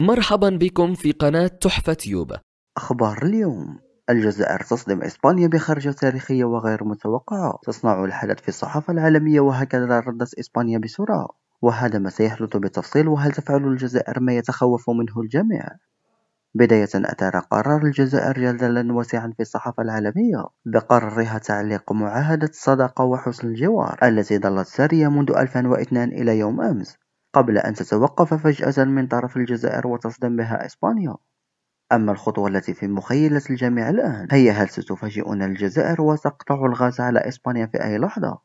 مرحبا بكم في قناة تحفة تيوب أخبار اليوم الجزائر تصدم إسبانيا بخرجة تاريخية وغير متوقعة تصنع الحدث في الصحافة العالمية وهكذا ردت إسبانيا بسرعة وهذا ما سيحدث بالتفصيل وهل تفعل الجزائر ما يتخوف منه الجميع بداية أثار قرار الجزائر جدلا واسعا في الصحافة العالمية بقرارها تعليق معاهدة الصداقة وحسن الجوار التي ظلت سارية منذ 2002 إلى يوم أمس قبل أن تتوقف فجأة من طرف الجزائر وتصدم بها إسبانيا أما الخطوة التي في مخيلة الجميع الآن هي هل ستفاجئنا الجزائر وتقطع الغاز على إسبانيا في أي لحظة؟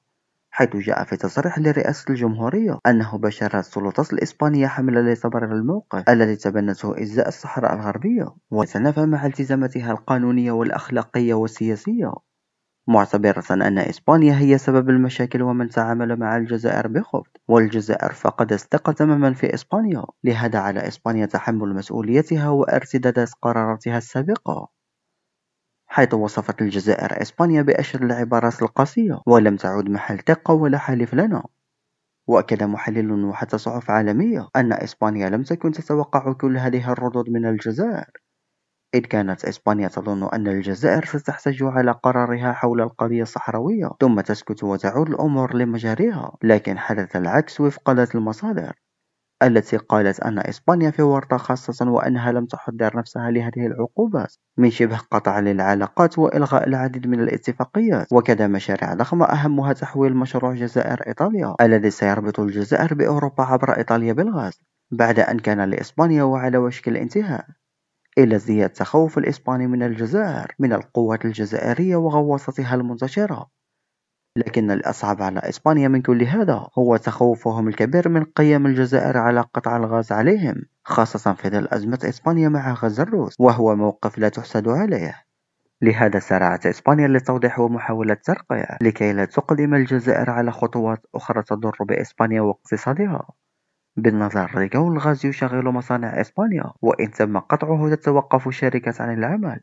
حيث جاء في تصريح لرئاسة الجمهورية أنه بشر السلطات الإسبانية حملة لتبرير الموقف الذي تبنته إزاء الصحراء الغربية وتنافى مع التزاماتها القانونية والأخلاقية والسياسية معتبرة أن إسبانيا هي سبب المشاكل ومن تعامل مع الجزائر بخبط والجزائر فقد الثقة تماما في إسبانيا لهذا على إسبانيا تحمل مسؤوليتها وارتداد قراراتها السابقة حيث وصفت الجزائر إسبانيا بأشر العبارات القاسية ولم تعد محل ثقة ولا حليف لنا وأكد محلل وحتى صحف عالمية أن إسبانيا لم تكن تتوقع كل هذه الردود من الجزائر إذ كانت إسبانيا تظن أن الجزائر ستحتج على قرارها حول القضية الصحراوية ثم تسكت وتعود الأمور لمجاريها لكن حدث العكس وفقا المصادر التي قالت أن إسبانيا في ورطة خاصة وأنها لم تحضر نفسها لهذه العقوبات من شبه قطع للعلاقات وإلغاء العديد من الاتفاقيات وكذا مشاريع ضخمة أهمها تحويل مشروع جزائر إيطاليا الذي سيربط الجزائر بأوروبا عبر إيطاليا بالغاز بعد أن كان لإسبانيا وعلى وشك الانتهاء إلى ازدياد تخوف الإسبان من الجزائر من القوات الجزائرية وغواصتها المنتشرة لكن الأصعب على إسبانيا من كل هذا هو تخوفهم الكبير من قيام الجزائر على قطع الغاز عليهم خاصة في ظل أزمة إسبانيا مع غاز الروس وهو موقف لا تحسد عليه لهذا سارعت إسبانيا للتوضيح ومحاولة ترقية لكي لا تقدم الجزائر على خطوات أخرى تضر بإسبانيا واقتصادها بالنظر لكون الغاز يشغل مصانع إسبانيا وإن تم قطعه تتوقف الشركة عن العمل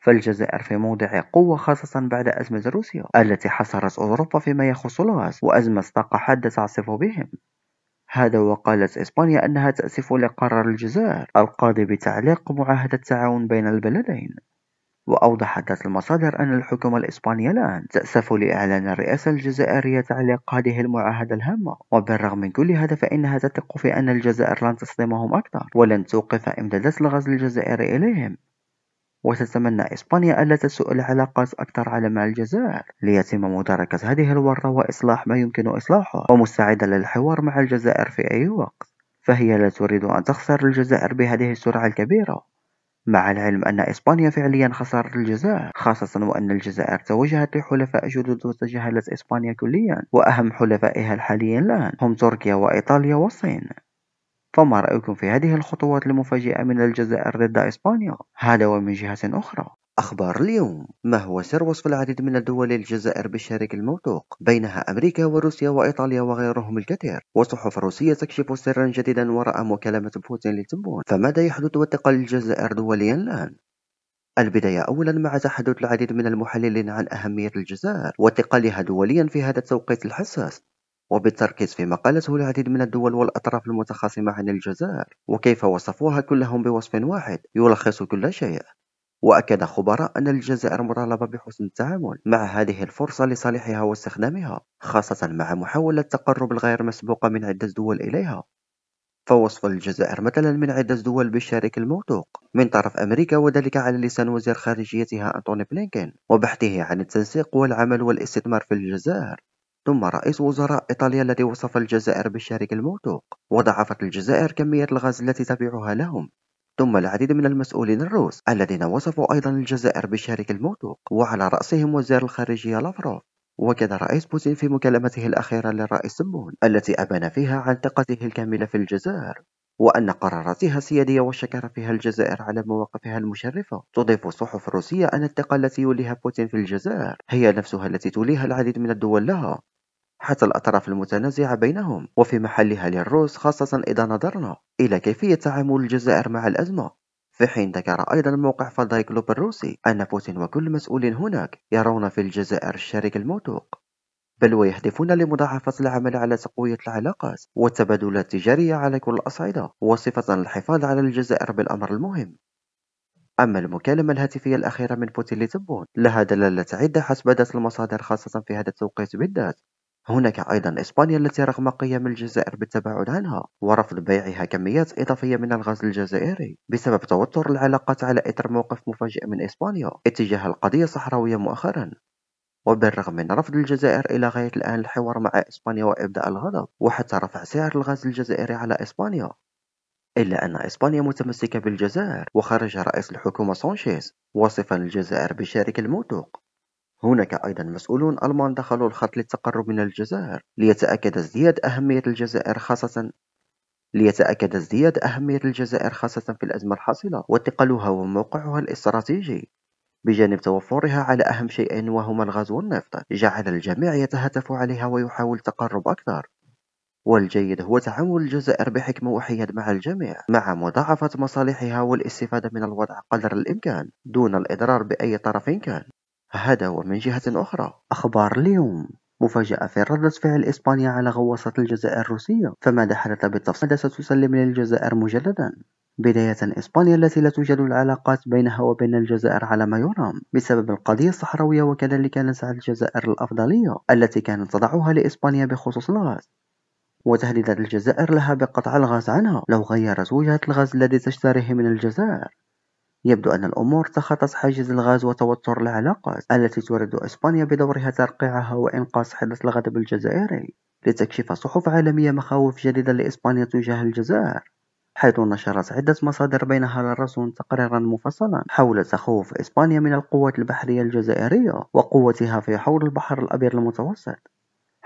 فالجزائر في موضع قوة خاصة بعد أزمة روسيا التي حصرت أوروبا فيما يخص الغاز وأزمة طاقة حادة تعصف بهم هذا وقالت إسبانيا أنها تأسف لقرار الجزائر القاضي بتعليق معاهدة التعاون بين البلدين وأوضحت المصادر أن الحكومة الإسبانية الآن تأسف لإعلان الرئاسة الجزائرية تعليق هذه المعاهدة الهامة وبالرغم من كل هذا فإنها تثق في أن الجزائر لن تصدمهم أكثر ولن توقف إمدادات الغاز الجزائري إليهم وتتمنى إسبانيا ألا تسوء العلاقات أكثر على مع الجزائر ليتم مداركة هذه الورة وإصلاح ما يمكن إصلاحه ومستعدة للحوار مع الجزائر في أي وقت فهي لا تريد أن تخسر الجزائر بهذه السرعة الكبيرة مع العلم أن إسبانيا فعليا خسرت الجزائر خاصة وأن الجزائر توجهت لحلفاء جدد وتجاهلت إسبانيا كليا وأهم حلفائها الحاليين الآن هم تركيا وإيطاليا والصين فما رأيكم في هذه الخطوات المفاجئة من الجزائر ضد إسبانيا؟ هذا ومن جهة أخرى أخبار اليوم ما هو سر وصف العديد من الدول للجزائر بالشريك الموثوق بينها أمريكا وروسيا وإيطاليا وغيرهم الكثير وصحف روسية تكشف سرا جديدا وراء مكالمة بوتين لتبون فماذا يحدث وتقل الجزائر دوليا الآن؟ البداية أولا مع تحدث العديد من المحللين عن أهمية الجزائر وانتقالها دوليا في هذا التوقيت الحساس وبالتركيز فيما قالته العديد من الدول والأطراف المتخاصمة عن الجزائر وكيف وصفوها كلهم بوصف واحد يلخص كل شيء وأكد خبراء أن الجزائر مطالبة بحسن التعامل مع هذه الفرصة لصالحها واستخدامها خاصة مع محاولة التقرب الغير مسبوقة من عدة دول إليها فوصف الجزائر مثلا من عدة دول بالشريك الموثوق من طرف أمريكا وذلك على لسان وزير خارجيتها أنتوني بلينكين وبحثه عن التنسيق والعمل والاستثمار في الجزائر ثم رئيس وزراء إيطاليا الذي وصف الجزائر بالشريك الموثوق وضعفت الجزائر كمية الغاز التي تبيعها لهم ثم العديد من المسؤولين الروس الذين وصفوا أيضا الجزائر بشارك الموثوق وعلى رأسهم وزير الخارجية لافروف وكذا رئيس بوتين في مكالمته الأخيرة للرئيس سمون التي أبان فيها عن ثقته الكاملة في الجزائر وأن قراراتها السيادية وشكر فيها الجزائر على مواقفها المشرفة تضيف الصحف الروسية أن الثقة التي يوليها بوتين في الجزائر هي نفسها التي توليها العديد من الدول لها حتى الأطراف المتنازعة بينهم وفي محلها للروس خاصة إذا نظرنا إلى كيفية تعامل الجزائر مع الأزمة في حين ذكر أيضا موقع فضاي كلوب الروسي أن بوتين وكل مسؤول هناك يرون في الجزائر الشريك الموثوق بل ويهدفون لمضاعفة العمل على تقوية العلاقات والتبادلات التجارية على كل الأصعدة وصفة الحفاظ على الجزائر بالأمر المهم أما المكالمة الهاتفية الأخيرة من بوتين لتبون لها دلالة عدة حسب ذات المصادر خاصة في هذا التوقيت بالذات هناك أيضا إسبانيا التي رغم قيام الجزائر بالتباعد عنها ورفض بيعها كميات إضافية من الغاز الجزائري بسبب توتر العلاقات على إثر موقف مفاجئ من إسبانيا اتجاه القضية الصحراوية مؤخرا وبالرغم من رفض الجزائر إلى غاية الآن الحوار مع إسبانيا وإبداء الغضب وحتى رفع سعر الغاز الجزائري على إسبانيا إلا أن إسبانيا متمسكة بالجزائر وخرج رئيس الحكومة سانشيز واصفا الجزائر بشريك الموثوق هناك أيضا مسؤولون ألمان دخلوا الخط للتقرب من الجزائر ليتأكد ازدياد أهمية الجزائر خاصة ليتأكد ازدياد أهمية الجزائر خاصة في الأزمة الحاصلة وثقلها وموقعها الاستراتيجي بجانب توفرها على أهم شيئين وهما الغاز والنفط جعل الجميع يتهتف عليها ويحاول تقرب أكثر والجيد هو تعامل الجزائر بحكمة وحياد مع الجميع مع مضاعفة مصالحها والاستفادة من الوضع قدر الإمكان دون الإضرار بأي طرف كان هذا ومن جهة أخرى أخبار اليوم مفاجأة في ردة فعل إسبانيا على غواصة الجزائر الروسية فماذا حدث بالتفصيل ماذا ستسلم للجزائر مجددا بداية إسبانيا التي لا توجد العلاقات بينها وبين الجزائر على ما يرام بسبب القضية الصحراوية وكذلك نزع الجزائر الأفضلية التي كانت تضعها لإسبانيا بخصوص الغاز وتهديدات الجزائر لها بقطع الغاز عنها لو غيرت وجهة الغاز الذي تشتريه من الجزائر يبدو أن الأمور تخطت حاجز الغاز وتوتر العلاقات التي تريد إسبانيا بدورها ترقيعها وإنقاص حدة الغضب الجزائري لتكشف صحف عالمية مخاوف جديدة لإسبانيا تجاه الجزائر حيث نشرت عدة مصادر بينها لرسون تقريرا مفصلا حول تخوف إسبانيا من القوات البحرية الجزائرية وقوتها في حوض البحر الأبيض المتوسط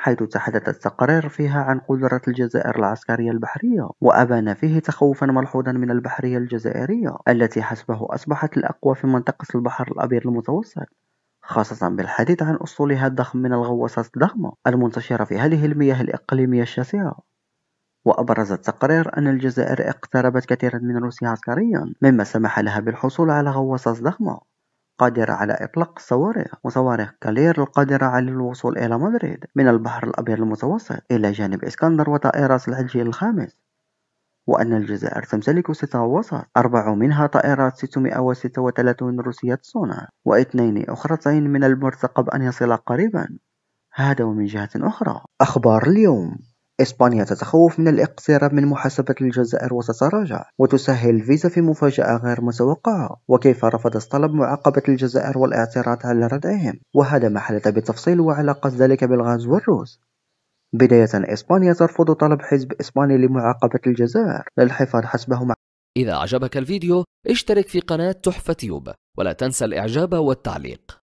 حيث تحدثت تقارير فيها عن قدرة الجزائر العسكرية البحرية وأبان فيه تخوفا ملحوظا من البحرية الجزائرية التي حسبه أصبحت الأقوى في منطقة البحر الأبيض المتوسط خاصة بالحديث عن أسطولها الضخم من الغواصات الضخمة المنتشرة في هذه المياه الإقليمية الشاسعة وأبرز التقرير أن الجزائر اقتربت كثيرا من روسيا عسكريا مما سمح لها بالحصول على غواصات ضخمة قادرة على إطلاق صواريخ وصواريخ كالير القادرة على الوصول إلى مدريد من البحر الأبيض المتوسط إلى جانب إسكندر وطائرات الجيل الخامس وأن الجزائر تمتلك ستة وسط أربع منها طائرات 636 روسية صنع واثنين أخرتين من المرتقب أن يصل قريبا هذا ومن جهة أخرى أخبار اليوم إسبانيا تتخوف من الاقتراب من محاسبة الجزائر وتتراجع وتسهل الفيزا في مفاجأة غير متوقعة وكيف رفضت طلب معاقبة الجزائر والاعتراض على ردعهم وهذا ما حدث بالتفصيل وعلاقة ذلك بالغاز والروس بداية إسبانيا ترفض طلب حزب إسباني لمعاقبة الجزائر للحفاظ حسبهم إذا أعجبك الفيديو اشترك في قناة تحفة تيوب ولا تنسى الإعجاب والتعليق